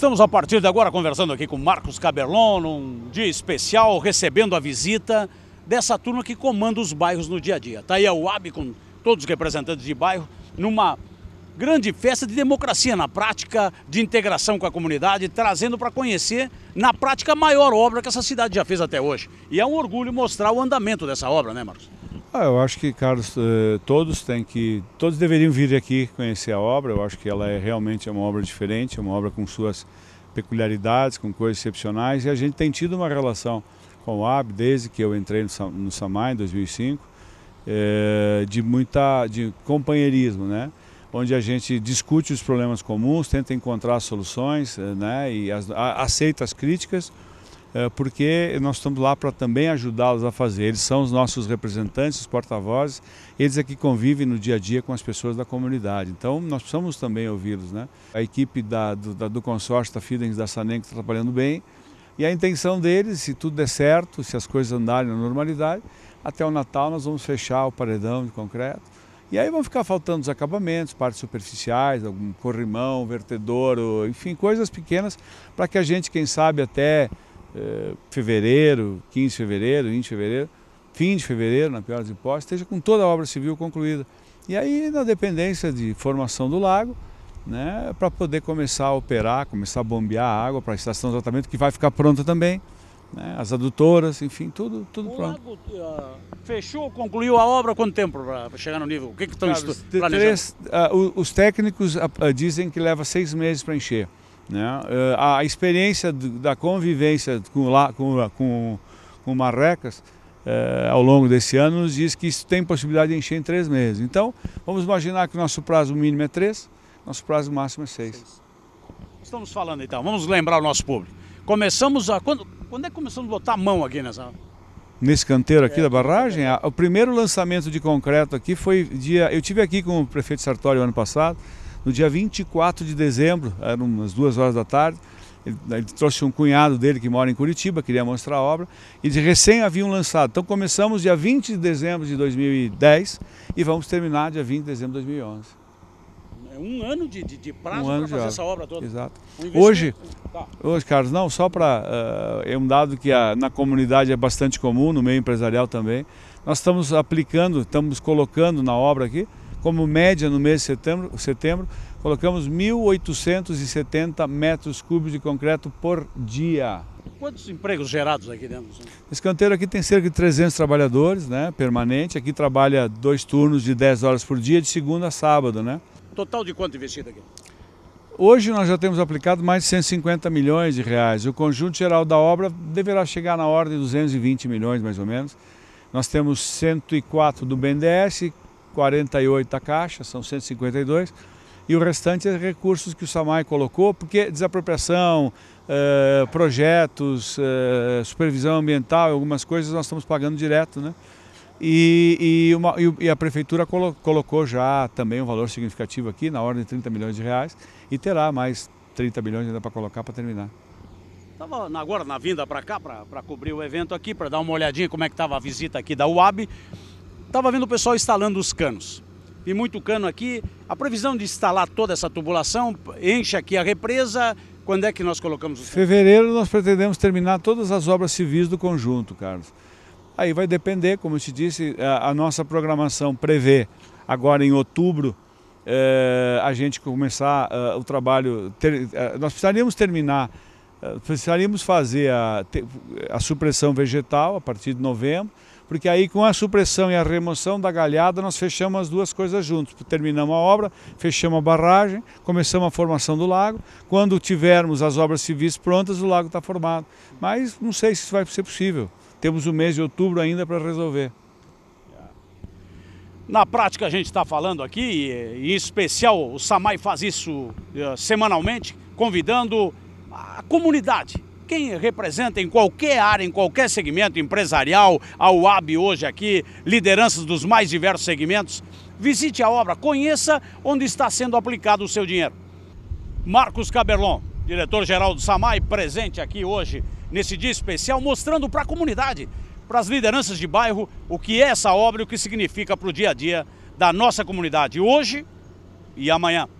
Estamos a partir de agora conversando aqui com Marcos Caberlon, num dia especial, recebendo a visita dessa turma que comanda os bairros no dia a dia. Está aí a UAB com todos os representantes de bairro, numa grande festa de democracia na prática, de integração com a comunidade, trazendo para conhecer na prática a maior obra que essa cidade já fez até hoje. E é um orgulho mostrar o andamento dessa obra, né, Marcos? Ah, eu acho que, Carlos, eh, todos têm que, todos deveriam vir aqui conhecer a obra. Eu acho que ela é realmente é uma obra diferente, é uma obra com suas peculiaridades, com coisas excepcionais. E a gente tem tido uma relação com o AB desde que eu entrei no, Samai em 2005, eh, de muita, de companheirismo, né? Onde a gente discute os problemas comuns, tenta encontrar soluções, eh, né? E as, aceita as críticas eh, porque nós estamos lá para também ajudá-los a fazer. Eles são os nossos representantes, os porta-vozes, eles é que convivem no dia a dia com as pessoas da comunidade. Então, nós precisamos também ouvi-los. Né? A equipe da, do, da, do consórcio da Fidens da Sanem que está trabalhando bem, e a intenção deles, se tudo der certo, se as coisas andarem na normalidade, até o Natal nós vamos fechar o paredão de concreto. E aí vão ficar faltando os acabamentos, partes superficiais, algum corrimão, vertedouro, enfim, coisas pequenas, para que a gente, quem sabe, até eh, fevereiro, 15 de fevereiro, 20 de fevereiro, fim de fevereiro, na pior das hipóteses, esteja com toda a obra civil concluída. E aí, na dependência de formação do lago, né, para poder começar a operar, começar a bombear a água para a estação de tratamento, que vai ficar pronta também, né, as adutoras, enfim, tudo, tudo o pronto. Lago, uh, fechou, concluiu a obra, quanto tempo para chegar no nível? O que, que estão claro, três, uh, Os técnicos uh, dizem que leva seis meses para encher. Né? Eh, a, experiência da convivência com, lá, com, com, com marrecas é, ao longo desse ano nos diz que isso tem possibilidade de encher em três meses. Então, vamos imaginar que o nosso prazo mínimo é três, nosso prazo máximo é seis. Estamos falando então, vamos lembrar o nosso público. Começamos a. Quando, quando é que começamos a botar a mão aqui nessa. Nesse canteiro aqui é, da barragem, é. o primeiro lançamento de concreto aqui foi dia. Eu tive aqui com o prefeito Sartori ano passado, no dia 24 de dezembro, eram umas duas horas da tarde, ele, ele, trouxe um cunhado dele que mora em Curitiba, queria mostrar a obra, e de recém haviam lançado. Então começamos dia 20 de dezembro de 2010 e vamos terminar dia 20 de dezembro de 2011. É um ano de, de, de prazo um para fazer obra. essa obra toda. Exato. Um hoje, tá. hoje, Carlos, não, só para. Uh, eh, é um dado que a, na comunidade é bastante comum, no meio empresarial também. Nós estamos aplicando, estamos colocando na obra aqui como média, no mês de setembro, setembro colocamos 1.870 metros cúbicos de concreto por dia. Quantos empregos gerados aqui dentro? Esse canteiro aqui tem cerca de 300 trabalhadores, né, permanente. Aqui trabalha dois turnos de 10 horas por dia, de segunda a sábado, né? Total de quanto investido aqui? Hoje nós já temos aplicado mais de 150 milhões de reais. O conjunto geral da obra deverá chegar na ordem de 220 milhões, mais ou menos. Nós temos 104 do BNDES, 48 da Caixa, são 152, e o restante é recursos que o SAMAI colocou, porque desapropriação, eh, projetos, eh, supervisão ambiental, algumas coisas nós estamos pagando direto, né? E, e, uma, e, a prefeitura colo, colocou já também um valor significativo aqui, na ordem de 30 milhões de reais, e terá mais 30 milhões ainda para colocar para terminar. Estava agora na vinda para cá, para cobrir o evento aqui, para dar uma olhadinha como é que estava a visita aqui da UAB. Estava vendo o pessoal instalando os canos. Vi muito cano aqui. A previsão de instalar toda essa tubulação, enche aqui a represa. Quando é que nós colocamos os canos? Fevereiro nós pretendemos terminar todas as obras civis do conjunto, Carlos. Aí vai depender, como eu te disse, a, nossa programação prevê agora em outubro eh, a gente começar eh, o trabalho. Ter, eh, nós precisaríamos terminar, precisaríamos fazer a, a supressão vegetal a partir de novembro porque aí com a supressão e a remoção da galhada nós fechamos as duas coisas juntos. Terminamos a obra, fechamos a barragem, começamos a formação do lago. Quando tivermos as obras civis prontas, o lago está formado. Mas não sei se isso vai ser possível. Temos o mês de outubro ainda para resolver. Na prática a gente está falando aqui, eh, em especial o Samai faz isso eh, semanalmente, convidando a comunidade quem representa em qualquer área, em qualquer segmento empresarial, a UAB hoje aqui, lideranças dos mais diversos segmentos, visite a obra, conheça onde está sendo aplicado o seu dinheiro. Marcos Caberlon, diretor-geral do SAMAI, presente aqui hoje nesse dia especial, mostrando para a comunidade, para as lideranças de bairro, o que é essa obra e o que significa para o dia a dia da nossa comunidade hoje e amanhã.